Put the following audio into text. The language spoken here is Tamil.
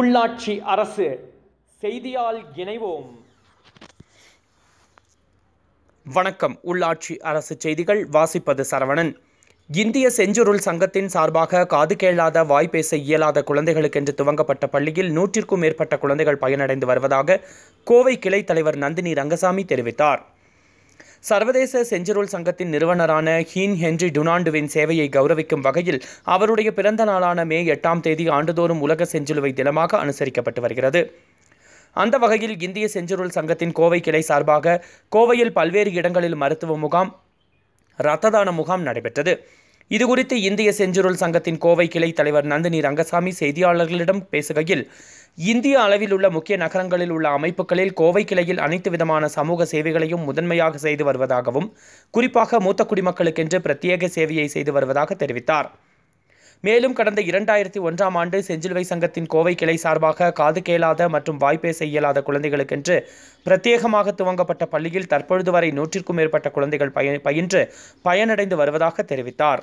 உள்ளாட்சி அரசு செய்தியால் இணைவோம் வணக்கம் உள்ளாட்சி அரசு செய்திகள் வாசிப்பது சரவணன் இந்திய செஞ்சுருள் சங்கத்தின் சார்பாக காது கேளாத வாய்ப்பேச பேச இயலாத குழந்தைகளுக்கென்று துவங்கப்பட்ட பள்ளியில் நூற்றிற்கும் மேற்பட்ட குழந்தைகள் பயனடைந்து வருவதாக கோவை கிளை தலைவர் நந்தினி ரங்கசாமி தெரிவித்தார் சர்வதேச செஞ்சுருள் சங்கத்தின் நிறுவனரான ஹீன் ஹென்றி டுனாண்டுவின் சேவையை கௌரவிக்கும் வகையில் அவருடைய பிறந்த நாளான மே எட்டாம் தேதி ஆண்டுதோறும் உலக செஞ்சிலுவை தினமாக அனுசரிக்கப்பட்டு வருகிறது அந்த வகையில் இந்திய செஞ்சுருள் சங்கத்தின் கோவை கிளை சார்பாக கோவையில் பல்வேறு இடங்களில் மருத்துவ முகாம் இரத்த தான முகாம் நடைபெற்றது இதுகுறித்து இந்திய செஞ்சுருள் சங்கத்தின் கோவை கிளை தலைவர் நந்தினி ரங்கசாமி செய்தியாளர்களிடம் பேசுகையில் இந்திய அளவில் உள்ள முக்கிய நகரங்களில் உள்ள அமைப்புகளில் கோவை கிளையில் அனைத்து விதமான சமூக சேவைகளையும் முதன்மையாக செய்து வருவதாகவும் குறிப்பாக மூத்த குடிமக்களுக்கென்று பிரத்யேக சேவையை செய்து வருவதாக தெரிவித்தார் மேலும் கடந்த இரண்டாயிரத்தி ஒன்றாம் ஆண்டு செஞ்சிலுவை சங்கத்தின் கோவை கிளை சார்பாக காது கேளாத மற்றும் வாய்ப்பே செய்யலாத குழந்தைகளுக்கென்று பிரத்யேகமாக துவங்கப்பட்ட பள்ளியில் தற்பொழுது வரை நூற்றிற்கும் மேற்பட்ட குழந்தைகள் பயின்று பயனடைந்து வருவதாக தெரிவித்தார்